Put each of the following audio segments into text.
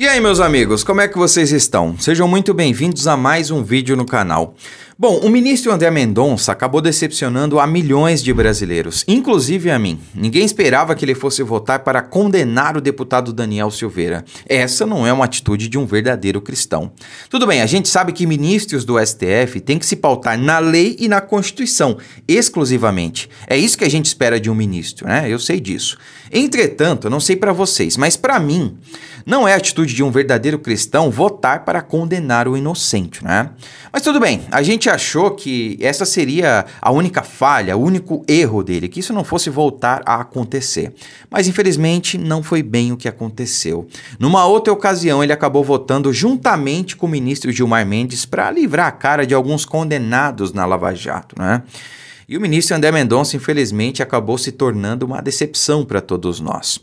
E aí, meus amigos, como é que vocês estão? Sejam muito bem-vindos a mais um vídeo no canal. Bom, o ministro André Mendonça acabou decepcionando a milhões de brasileiros, inclusive a mim. Ninguém esperava que ele fosse votar para condenar o deputado Daniel Silveira. Essa não é uma atitude de um verdadeiro cristão. Tudo bem, a gente sabe que ministros do STF têm que se pautar na lei e na Constituição, exclusivamente. É isso que a gente espera de um ministro, né? Eu sei disso. Entretanto, eu não sei para vocês, mas para mim, não é atitude de um verdadeiro cristão votar para condenar o inocente, né? Mas tudo bem, a gente achou que essa seria a única falha, o único erro dele, que isso não fosse voltar a acontecer. Mas infelizmente não foi bem o que aconteceu. Numa outra ocasião, ele acabou votando juntamente com o ministro Gilmar Mendes para livrar a cara de alguns condenados na Lava Jato, né? E o ministro André Mendonça, infelizmente, acabou se tornando uma decepção para todos nós.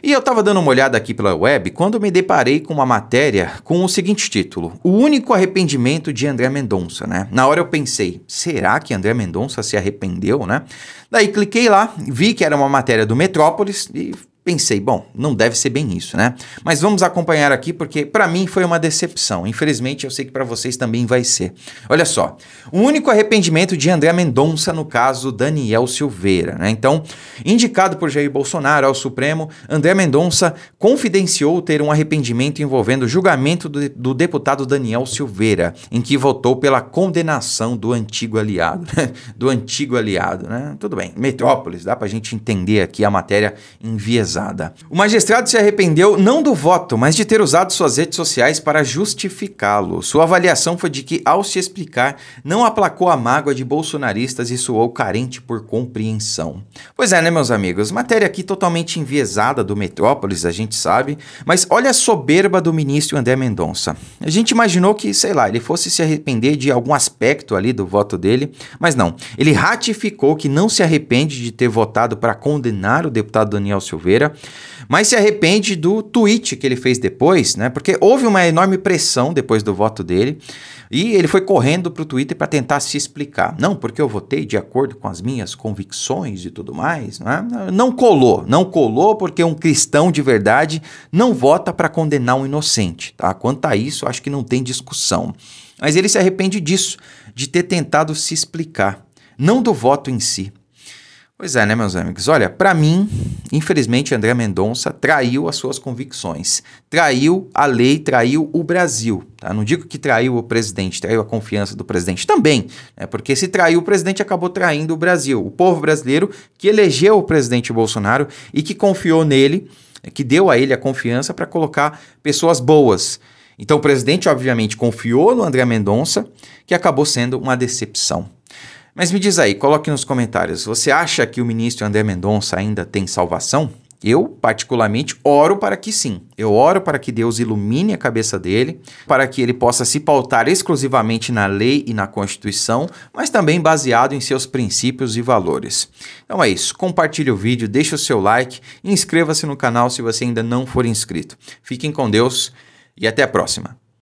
E eu estava dando uma olhada aqui pela web quando me deparei com uma matéria com o seguinte título: O único arrependimento de André Mendonça, né? Na hora eu pensei, será que André Mendonça se arrependeu, né? Daí cliquei lá, vi que era uma matéria do Metrópolis e pensei, bom, não deve ser bem isso, né? Mas vamos acompanhar aqui porque para mim foi uma decepção. Infelizmente, eu sei que para vocês também vai ser. Olha só, o único arrependimento de André Mendonça no caso Daniel Silveira, né? Então, indicado por Jair Bolsonaro ao Supremo, André Mendonça confidenciou ter um arrependimento envolvendo o julgamento do, deputado Daniel Silveira, em que votou pela condenação do antigo aliado, né? do antigo aliado, né? Tudo bem. Metrópolis, dá pra gente entender aqui a matéria em enviesada pesada. O magistrado se arrependeu não do voto, mas de ter usado suas redes sociais para justificá-lo. Sua avaliação foi de que, ao se explicar, não aplacou a mágoa de bolsonaristas e soou carente por compreensão. Pois é, né, meus amigos? Matéria aqui totalmente enviesada do Metrópolis, a gente sabe, mas olha a soberba do ministro André Mendonça. A gente imaginou que, sei lá, ele fosse se arrepender de algum aspecto ali do voto dele, mas não. Ele ratificou que não se arrepende de ter votado para condenar o deputado Daniel Silveira mas se arrepende do tweet que ele fez depois, né? Porque houve uma enorme pressão depois do voto dele e ele foi correndo para o Twitter para tentar se explicar. Não, porque eu votei de acordo com as minhas convicções e tudo mais, né? Não colou, não colou porque um cristão de verdade não vota para condenar um inocente, tá? Quanto a isso, acho que não tem discussão. Mas ele se arrepende disso, de ter tentado se explicar, não do voto em si. Pois é, né, meus amigos? Olha, para mim, infelizmente, André Mendonça traiu as suas convicções, traiu a lei, traiu o Brasil. Tá? Não digo que traiu o presidente, traiu a confiança do presidente também, né? porque se traiu o presidente, acabou traindo o Brasil, o povo brasileiro que elegeu o presidente Bolsonaro e que confiou nele, que deu a ele a confiança para colocar pessoas boas. Então, o presidente, obviamente, confiou no André Mendonça, que acabou sendo uma decepção. Mas me diz aí, coloque nos comentários, você acha que o ministro André Mendonça ainda tem salvação? Eu, particularmente, oro para que sim. Eu oro para que Deus ilumine a cabeça dele, para que ele possa se pautar exclusivamente na lei e na Constituição, mas também baseado em seus princípios e valores. Então é isso. Compartilhe o vídeo, deixe o seu like e inscreva-se no canal se você ainda não for inscrito. Fiquem com Deus e até a próxima.